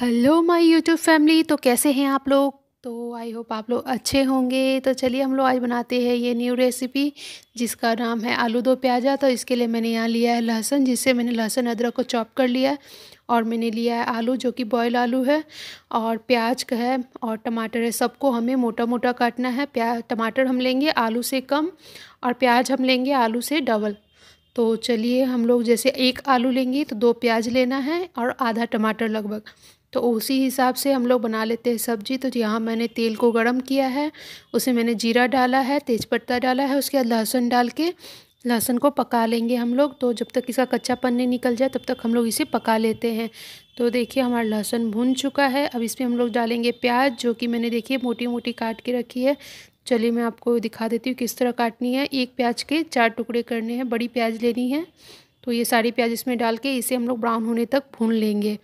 hello my YouTube family तो कैसे हैं आप लोग तो आई होप आप लोग अच्छे होंगे तो चलिए हम लोग आज बनाते हैं ये न्यू रेसिपी जिसका नाम है आलू दो प्याजा तो इसके लिए मैंने यहाँ लिया है लहसुन जिससे मैंने लहसुन अदरक को चॉप कर लिया है और मैंने लिया है आलू जो कि बॉयल आलू है और प्याज का है और टमाटर है सबको हमें मोटा मोटा काटना है प्याज टमाटर हम लेंगे आलू से कम और प्याज हम लेंगे आलू से डबल तो चलिए हम लोग जैसे एक आलू लेंगे तो दो प्याज लेना है और आधा टमाटर लगभग तो उसी हिसाब से हम लोग बना लेते हैं सब्जी तो यहाँ मैंने तेल को गरम किया है उसे मैंने जीरा डाला है तेज़पत्ता डाला है उसके बाद लहसुन डाल के लहसुन को पका लेंगे हम लोग तो जब तक इसका कच्चा पन्ने निकल जाए तब तक हम लोग इसे पका लेते हैं तो देखिए हमारा लहसुन भुन चुका है अब इसमें हम लोग डालेंगे प्याज जो कि मैंने देखिए मोटी मोटी काट के रखी है चलिए मैं आपको दिखा देती हूँ किस तरह काटनी है एक प्याज के चार टुकड़े करने हैं बड़ी प्याज लेनी है तो ये सारी प्याज इसमें डाल के इसे हम लोग ब्राउन होने तक भून लेंगे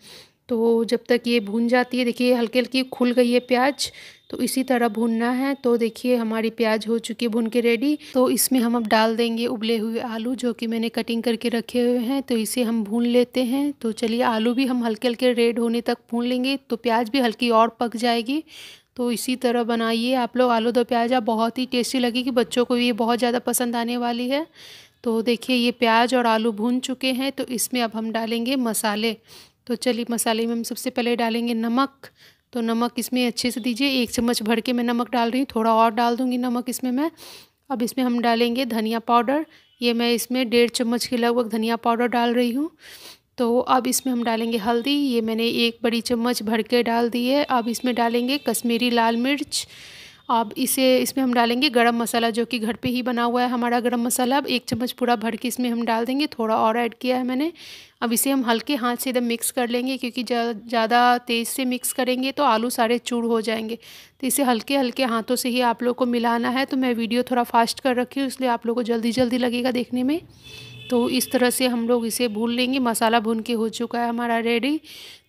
तो जब तक ये भून जाती है देखिए हल्की हल्की खुल गई है प्याज तो इसी तरह भूनना है तो देखिए हमारी प्याज हो चुकी है भून के रेडी तो इसमें हम अब डाल देंगे उबले हुए आलू जो कि मैंने कटिंग करके रखे हुए हैं तो इसे हम भून लेते हैं तो चलिए आलू भी हम हल्के हल्के रेड होने तक भून लेंगे तो प्याज भी हल्की और पक जाएगी तो इसी तरह बनाइए आप लोग आलू दो आप बहुत ही टेस्टी लगेगी बच्चों को ये बहुत ज़्यादा पसंद आने वाली है तो देखिए ये प्याज और आलू भून चुके हैं तो इसमें अब हम डालेंगे मसाले तो चलिए मसाले में हम सबसे पहले डालेंगे नमक तो नमक इसमें अच्छे से दीजिए एक चम्मच भर के मैं नमक डाल रही हूँ थोड़ा और डाल दूँगी नमक इसमें मैं अब इसमें हम डालेंगे धनिया पाउडर ये मैं इसमें डेढ़ चम्मच के लगभग धनिया पाउडर डाल रही हूँ तो अब इसमें हम डालेंगे हल्दी ये मैंने एक बड़ी चम्मच भर के डाल दी है अब इसमें डालेंगे कश्मीरी लाल मिर्च अब इसे इसमें हम डालेंगे गरम मसाला जो कि घर पे ही बना हुआ है हमारा गरम मसाला अब एक चम्मच पूरा भर के इसमें हम डाल देंगे थोड़ा और ऐड किया है मैंने अब इसे हम हल्के हाथ से एकदम मिक्स कर लेंगे क्योंकि ज़्यादा तेज़ से मिक्स करेंगे तो आलू सारे चूड़ हो जाएंगे तो इसे हल्के हल्के हाथों से ही आप लोग को मिलाना है तो मैं वीडियो थोड़ा फास्ट कर रखी हूँ इसलिए आप लोग को जल्दी जल्दी लगेगा देखने में तो इस तरह से हम लोग इसे भून लेंगे मसाला भून के हो चुका है हमारा रेडी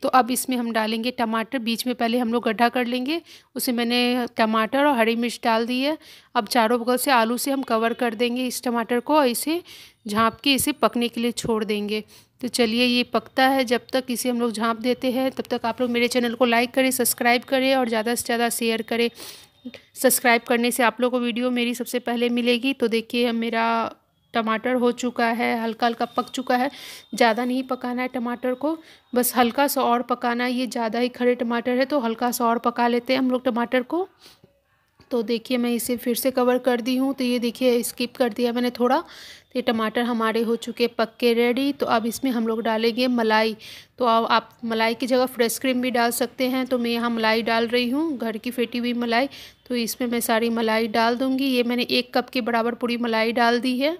तो अब इसमें हम डालेंगे टमाटर बीच में पहले हम लोग गड्ढा कर लेंगे उसे मैंने टमाटर और हरी मिर्च डाल दी है अब चारों बगल से आलू से हम कवर कर देंगे इस टमाटर को और इसे झाँप के इसे पकने के लिए छोड़ देंगे तो चलिए ये पकता है जब तक इसे हम लोग झाँप देते हैं तब तक आप लोग मेरे चैनल को लाइक करें सब्सक्राइब करें और ज़्यादा से ज़्यादा शेयर करें सब्सक्राइब करने से आप लोग को वीडियो मेरी सबसे पहले मिलेगी तो देखिए मेरा टमाटर हो चुका है हल्का हल्का पक चुका है ज़्यादा नहीं पकाना है टमाटर को बस हल्का सा और पकाना है ये ज़्यादा ही खड़े टमाटर है तो हल्का सा और पका लेते हैं हम लोग टमाटर को तो देखिए मैं इसे फिर से कवर कर दी हूँ तो ये देखिए स्किप कर दिया मैंने थोड़ा तो ये टमाटर हमारे हो चुके पक के रेडी तो अब इसमें हम लोग डालेंगे मलाई तो अब आप मलाई की जगह फ्रेश क्रीम भी डाल सकते हैं तो मैं यहाँ मलाई डाल रही हूँ घर की फेटी हुई मलाई तो इसमें मैं सारी मलाई डाल दूँगी ये मैंने एक कप के बराबर पूरी मलाई डाल दी है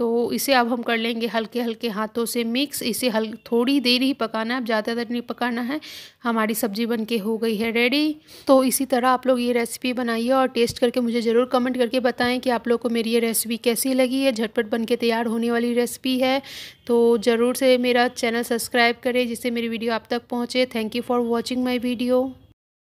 तो इसे अब हम कर लेंगे हल्के हल्के हाथों से मिक्स इसे हल थोड़ी देर ही पकाना है अब ज़्यादा देर नहीं पकाना है हमारी सब्ज़ी बन के हो गई है रेडी तो इसी तरह आप लोग ये रेसिपी बनाइए और टेस्ट करके मुझे ज़रूर कमेंट करके बताएं कि आप लोग को मेरी ये रेसिपी कैसी लगी है झटपट बन के तैयार होने वाली रेसिपी है तो ज़रूर से मेरा चैनल सब्सक्राइब करें जिससे मेरी वीडियो आप तक पहुँचे thank you for watching my video